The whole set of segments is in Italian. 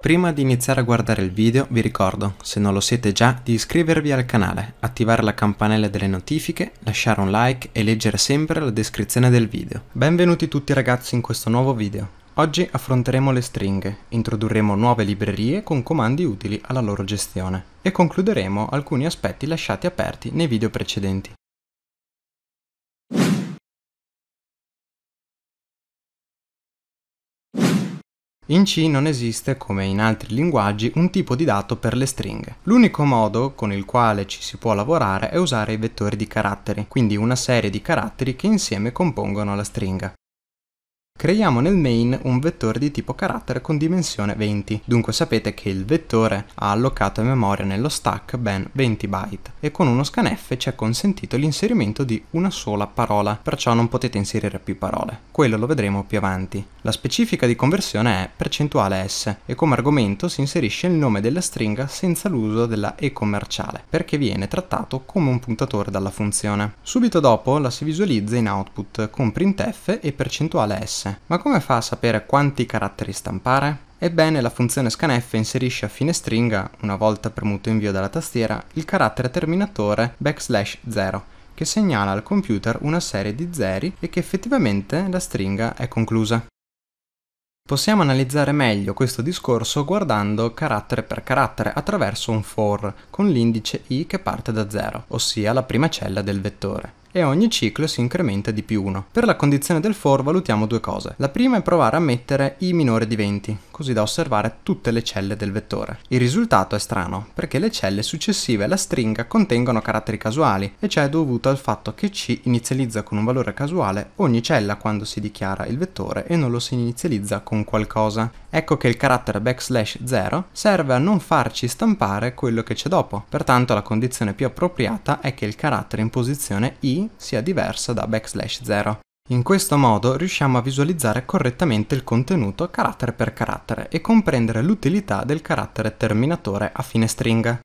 Prima di iniziare a guardare il video vi ricordo, se non lo siete già, di iscrivervi al canale, attivare la campanella delle notifiche, lasciare un like e leggere sempre la descrizione del video. Benvenuti tutti ragazzi in questo nuovo video. Oggi affronteremo le stringhe, introdurremo nuove librerie con comandi utili alla loro gestione e concluderemo alcuni aspetti lasciati aperti nei video precedenti. In C non esiste, come in altri linguaggi, un tipo di dato per le stringhe. L'unico modo con il quale ci si può lavorare è usare i vettori di caratteri, quindi una serie di caratteri che insieme compongono la stringa. Creiamo nel main un vettore di tipo carattere con dimensione 20, dunque sapete che il vettore ha allocato in memoria nello stack ben 20 byte e con uno scanf ci è consentito l'inserimento di una sola parola, perciò non potete inserire più parole, quello lo vedremo più avanti. La specifica di conversione è percentuale %S e come argomento si inserisce il nome della stringa senza l'uso della e commerciale, perché viene trattato come un puntatore dalla funzione. Subito dopo la si visualizza in output con printf e percentuale %S stesse. Ma come fa a sapere quanti caratteri stampare? Ebbene, la funzione scanf inserisce a fine stringa, una volta premuto invio dalla tastiera, il carattere terminatore backslash 0, che segnala al computer una serie di zeri e che effettivamente la stringa è conclusa. Possiamo analizzare meglio questo discorso guardando carattere per carattere attraverso un for con l'indice i che parte da 0, ossia la prima cella del vettore e ogni ciclo si incrementa di più 1. Per la condizione del for valutiamo due cose. La prima è provare a mettere i minore di 20, così da osservare tutte le celle del vettore. Il risultato è strano, perché le celle successive alla stringa contengono caratteri casuali, e ciò è dovuto al fatto che C inizializza con un valore casuale ogni cella quando si dichiara il vettore e non lo si inizializza con qualcosa. Ecco che il carattere backslash 0 serve a non farci stampare quello che c'è dopo, pertanto la condizione più appropriata è che il carattere in posizione i sia diverso da backslash 0. In questo modo riusciamo a visualizzare correttamente il contenuto carattere per carattere e comprendere l'utilità del carattere terminatore a fine stringa.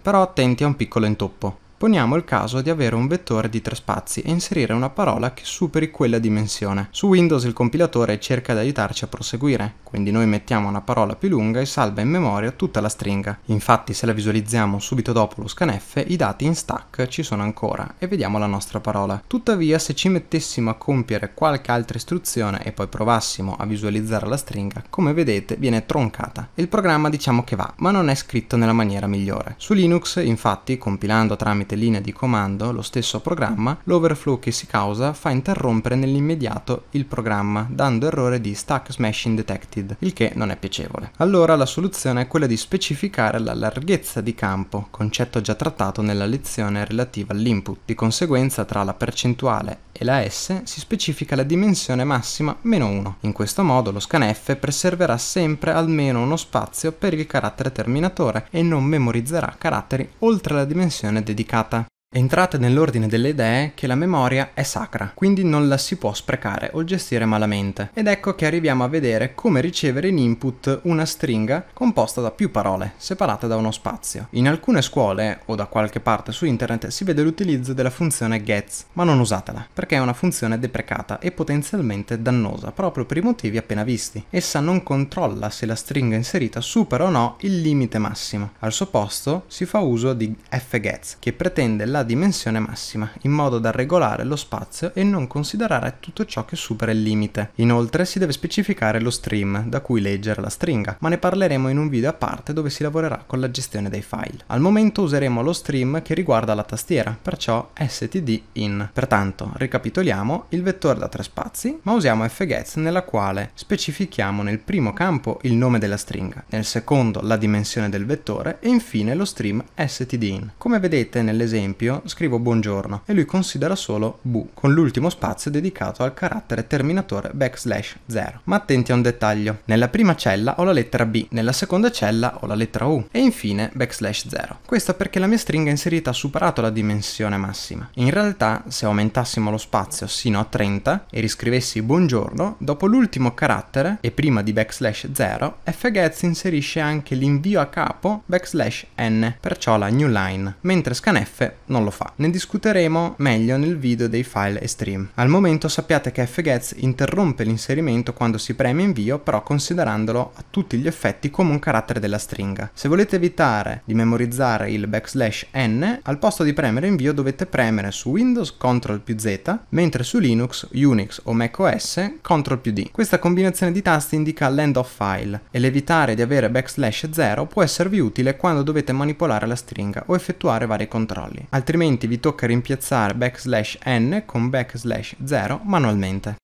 Però attenti a un piccolo intoppo. Poniamo il caso di avere un vettore di tre spazi e inserire una parola che superi quella dimensione. Su Windows il compilatore cerca di aiutarci a proseguire, quindi noi mettiamo una parola più lunga e salva in memoria tutta la stringa. Infatti se la visualizziamo subito dopo lo scanf, i dati in stack ci sono ancora e vediamo la nostra parola. Tuttavia se ci mettessimo a compiere qualche altra istruzione e poi provassimo a visualizzare la stringa, come vedete viene troncata. Il programma diciamo che va, ma non è scritto nella maniera migliore. Su Linux infatti, compilando tramite tramite linea di comando lo stesso programma, l'overflow che si causa fa interrompere nell'immediato il programma, dando errore di stack smashing detected, il che non è piacevole. Allora la soluzione è quella di specificare la larghezza di campo, concetto già trattato nella lezione relativa all'input. Di conseguenza tra la percentuale e la S si specifica la dimensione massima meno 1. In questo modo lo scanf preserverà sempre almeno uno spazio per il carattere terminatore e non memorizzerà caratteri oltre la dimensione dedicata tá? Entrate nell'ordine delle idee che la memoria è sacra, quindi non la si può sprecare o gestire malamente. Ed ecco che arriviamo a vedere come ricevere in input una stringa composta da più parole, separate da uno spazio. In alcune scuole o da qualche parte su internet si vede l'utilizzo della funzione gets, ma non usatela, perché è una funzione deprecata e potenzialmente dannosa proprio per i motivi appena visti. Essa non controlla se la stringa inserita supera o no il limite massimo. Al suo posto si fa uso di fgets, che pretende la la dimensione massima, in modo da regolare lo spazio e non considerare tutto ciò che supera il limite. Inoltre si deve specificare lo stream, da cui leggere la stringa, ma ne parleremo in un video a parte dove si lavorerà con la gestione dei file. Al momento useremo lo stream che riguarda la tastiera, perciò std in. Pertanto, ricapitoliamo il vettore da tre spazi, ma usiamo fgets nella quale specifichiamo nel primo campo il nome della stringa, nel secondo la dimensione del vettore e infine lo stream std in. Come vedete nell'esempio, io scrivo buongiorno e lui considera solo bu, con l'ultimo spazio dedicato al carattere terminatore backslash 0. Ma attenti a un dettaglio, nella prima cella ho la lettera b, nella seconda cella ho la lettera u e infine backslash 0. Questo perché la mia stringa inserita ha superato la dimensione massima. In realtà se aumentassimo lo spazio sino a 30 e riscrivessi buongiorno, dopo l'ultimo carattere e prima di backslash 0, fgets inserisce anche l'invio a capo backslash n, perciò la new line, mentre scanf non non lo fa. Ne discuteremo meglio nel video dei file e stream. Al momento sappiate che fgets interrompe l'inserimento quando si preme invio, però considerandolo a tutti gli effetti come un carattere della stringa. Se volete evitare di memorizzare il backslash n, al posto di premere invio dovete premere su Windows Ctrl più Z, mentre su Linux, Unix o macOS Ctrl più D. Questa combinazione di tasti indica l'end of file e l'evitare di avere backslash 0 può esservi utile quando dovete manipolare la stringa o effettuare vari controlli. Altrimenti altrimenti vi tocca rimpiazzare backslash n con backslash 0 manualmente.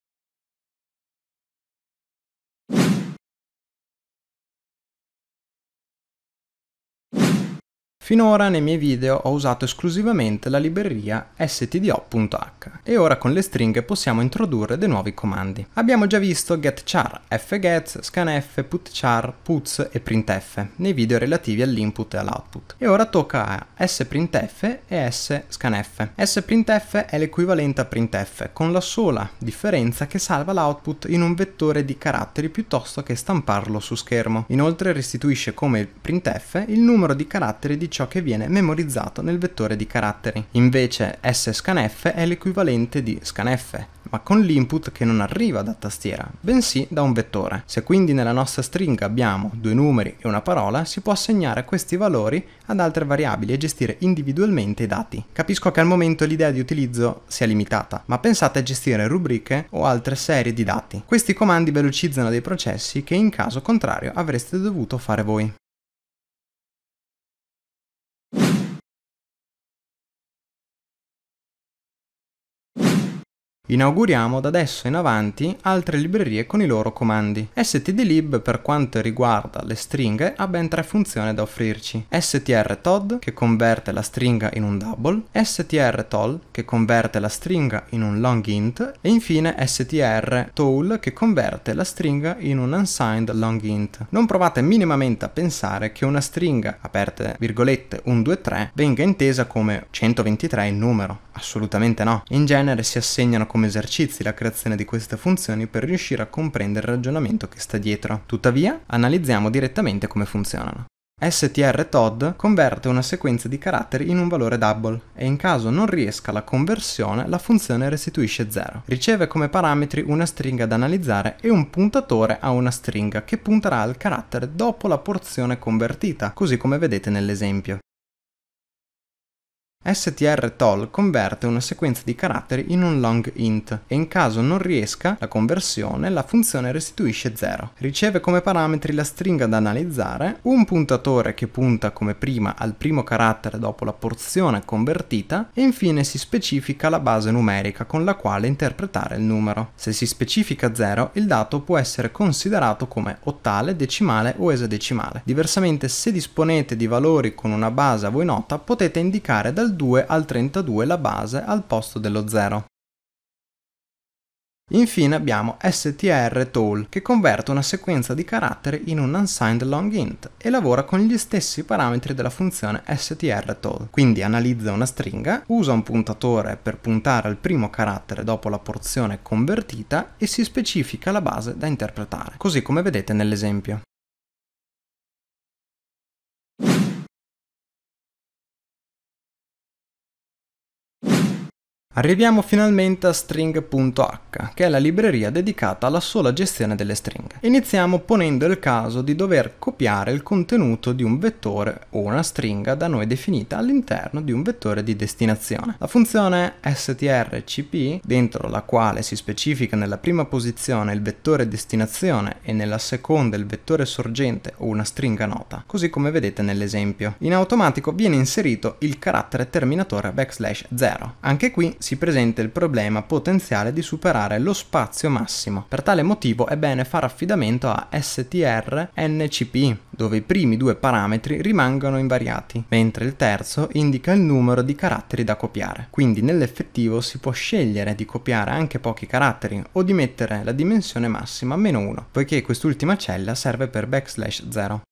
Finora nei miei video ho usato esclusivamente la libreria stdo.h e ora con le stringhe possiamo introdurre dei nuovi comandi. Abbiamo già visto getchar, fget, scanf, putchar, puts e printf nei video relativi all'input e all'output. E ora tocca a sprintf e sscanf. sprintf è l'equivalente a printf con la sola differenza che salva l'output in un vettore di caratteri piuttosto che stamparlo su schermo. Inoltre restituisce come printf il numero di caratteri di ciò che viene memorizzato nel vettore di caratteri. Invece sscanf è l'equivalente di scanf, ma con l'input che non arriva da tastiera, bensì da un vettore. Se quindi nella nostra stringa abbiamo due numeri e una parola, si può assegnare questi valori ad altre variabili e gestire individualmente i dati. Capisco che al momento l'idea di utilizzo sia limitata, ma pensate a gestire rubriche o altre serie di dati. Questi comandi velocizzano dei processi che in caso contrario avreste dovuto fare voi. Inauguriamo da adesso in avanti altre librerie con i loro comandi. stdlib per quanto riguarda le stringhe ha ben tre funzioni da offrirci. strtod che converte la stringa in un double, strtol che converte la stringa in un long int e infine strtol che converte la stringa in un unsigned long int. Non provate minimamente a pensare che una stringa, aperte virgolette 123, venga intesa come 123 in numero. Assolutamente no. In genere si assegnano come esercizi la creazione di queste funzioni per riuscire a comprendere il ragionamento che sta dietro. Tuttavia, analizziamo direttamente come funzionano. STR Todd converte una sequenza di caratteri in un valore double e in caso non riesca la conversione la funzione restituisce 0. Riceve come parametri una stringa da analizzare e un puntatore a una stringa che punterà al carattere dopo la porzione convertita, così come vedete nell'esempio strtol converte una sequenza di caratteri in un long int e in caso non riesca la conversione la funzione restituisce 0. Riceve come parametri la stringa da analizzare, un puntatore che punta come prima al primo carattere dopo la porzione convertita e infine si specifica la base numerica con la quale interpretare il numero. Se si specifica 0 il dato può essere considerato come ottale, decimale o esadecimale. Diversamente se disponete di valori con una base a voi nota potete indicare dal 2 al 32 la base al posto dello 0. Infine abbiamo str tool che converte una sequenza di caratteri in un unsigned long int e lavora con gli stessi parametri della funzione str tool. Quindi analizza una stringa, usa un puntatore per puntare al primo carattere dopo la porzione convertita e si specifica la base da interpretare, così come vedete nell'esempio. Arriviamo finalmente a string.h, che è la libreria dedicata alla sola gestione delle stringhe. Iniziamo ponendo il caso di dover copiare il contenuto di un vettore o una stringa da noi definita all'interno di un vettore di destinazione. La funzione strcp, dentro la quale si specifica nella prima posizione il vettore destinazione e nella seconda il vettore sorgente o una stringa nota, così come vedete nell'esempio. In automatico viene inserito il carattere terminatore backslash 0. Anche qui si presenta il problema potenziale di superare lo spazio massimo. Per tale motivo è bene fare affidamento a STR NCP, dove i primi due parametri rimangono invariati, mentre il terzo indica il numero di caratteri da copiare. Quindi nell'effettivo si può scegliere di copiare anche pochi caratteri o di mettere la dimensione massima meno 1, poiché quest'ultima cella serve per backslash 0.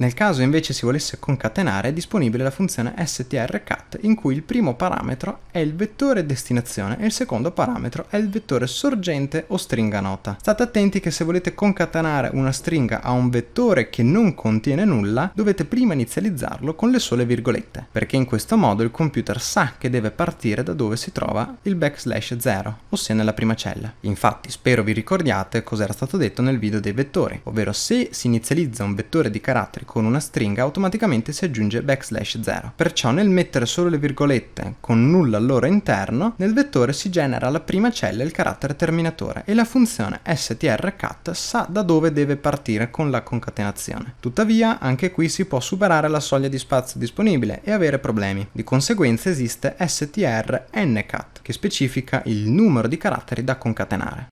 Nel caso invece si volesse concatenare è disponibile la funzione strcat in cui il primo parametro è il vettore destinazione e il secondo parametro è il vettore sorgente o stringa nota. State attenti che se volete concatenare una stringa a un vettore che non contiene nulla dovete prima inizializzarlo con le sole virgolette perché in questo modo il computer sa che deve partire da dove si trova il backslash 0 ossia nella prima cella. Infatti spero vi ricordiate cos'era stato detto nel video dei vettori ovvero se si inizializza un vettore di caratteri con una stringa automaticamente si aggiunge backslash 0. Perciò nel mettere solo le virgolette con nulla al loro interno, nel vettore si genera la prima cella il carattere terminatore e la funzione strcat sa da dove deve partire con la concatenazione. Tuttavia anche qui si può superare la soglia di spazio disponibile e avere problemi. Di conseguenza esiste strncat che specifica il numero di caratteri da concatenare.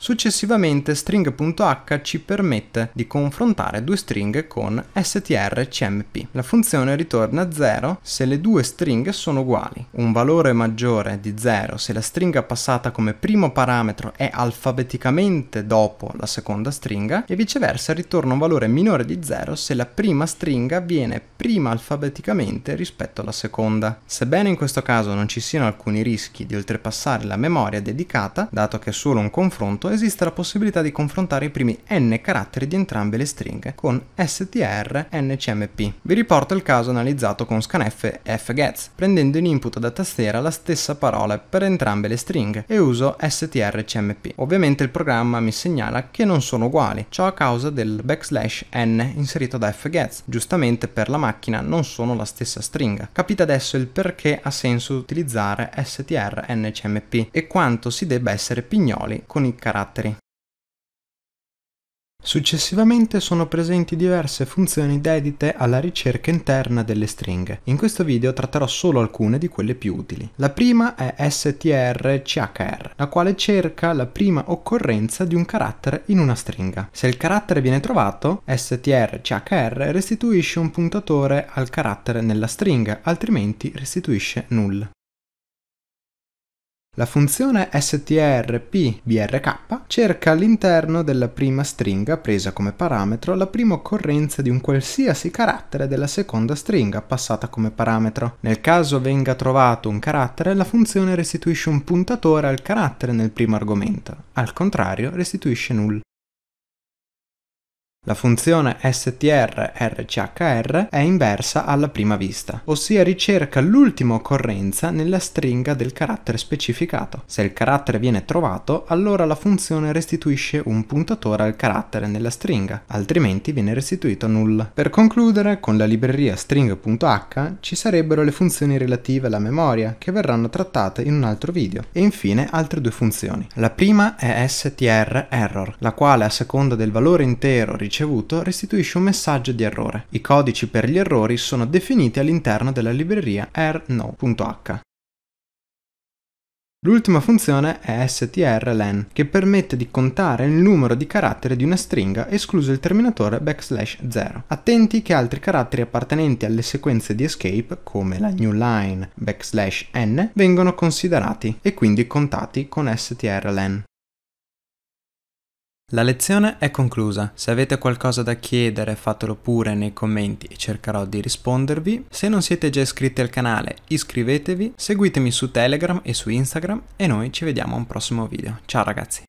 Successivamente string.h ci permette di confrontare due stringhe con strcmp. La funzione ritorna 0 se le due stringhe sono uguali, un valore maggiore di 0 se la stringa passata come primo parametro è alfabeticamente dopo la seconda stringa e viceversa ritorna un valore minore di 0 se la prima stringa viene prima alfabeticamente rispetto alla seconda. Sebbene in questo caso non ci siano alcuni rischi di oltrepassare la memoria dedicata, dato che è solo un confronto, appunto esatto, esiste la possibilità di confrontare i primi n caratteri di entrambe le stringhe con str ncmp. Vi riporto il caso analizzato con scanf e fgets, prendendo in input da tastiera la stessa parola per entrambe le stringhe e uso str cmp. Ovviamente il programma mi segnala che non sono uguali, ciò a causa del backslash n inserito da fgets, giustamente per la macchina non sono la stessa stringa. Capite adesso il perché ha senso utilizzare str ncmp e quanto si debba essere pignoli con i caratteri caratteri. Successivamente sono presenti diverse funzioni dedicate alla ricerca interna delle stringhe. In questo video tratterò solo alcune di quelle più utili. La prima è strchr, la quale cerca la prima occorrenza di un carattere in una stringa. Se il carattere viene trovato, strchr restituisce un puntatore al carattere nella stringa, altrimenti restituisce null. La funzione strpbrk cerca all'interno della prima stringa presa come parametro la prima occorrenza di un qualsiasi carattere della seconda stringa passata come parametro. Nel caso venga trovato un carattere, la funzione restituisce un puntatore al carattere nel primo argomento, al contrario restituisce null. La funzione strrchr è inversa alla prima vista, ossia ricerca l'ultima occorrenza nella stringa del carattere specificato. Se il carattere viene trovato, allora la funzione restituisce un puntatore al carattere nella stringa, altrimenti viene restituito null. Per concludere, con la libreria string.h ci sarebbero le funzioni relative alla memoria, che verranno trattate in un altro video, e infine altre due funzioni. La prima è strerror, la quale a seconda del valore intero ricevuto ricevuto restituisce un messaggio di errore. I codici per gli errori sono definiti all'interno della libreria rno.h. L'ultima funzione è strlen, che permette di contare il numero di caratteri di una stringa escluso il terminatore backslash 0. Attenti che altri caratteri appartenenti alle sequenze di escape, come la new line backslash n, vengono considerati e quindi contati con strlen. La lezione è conclusa, se avete qualcosa da chiedere fatelo pure nei commenti e cercherò di rispondervi. Se non siete già iscritti al canale iscrivetevi, seguitemi su Telegram e su Instagram e noi ci vediamo a un prossimo video. Ciao ragazzi!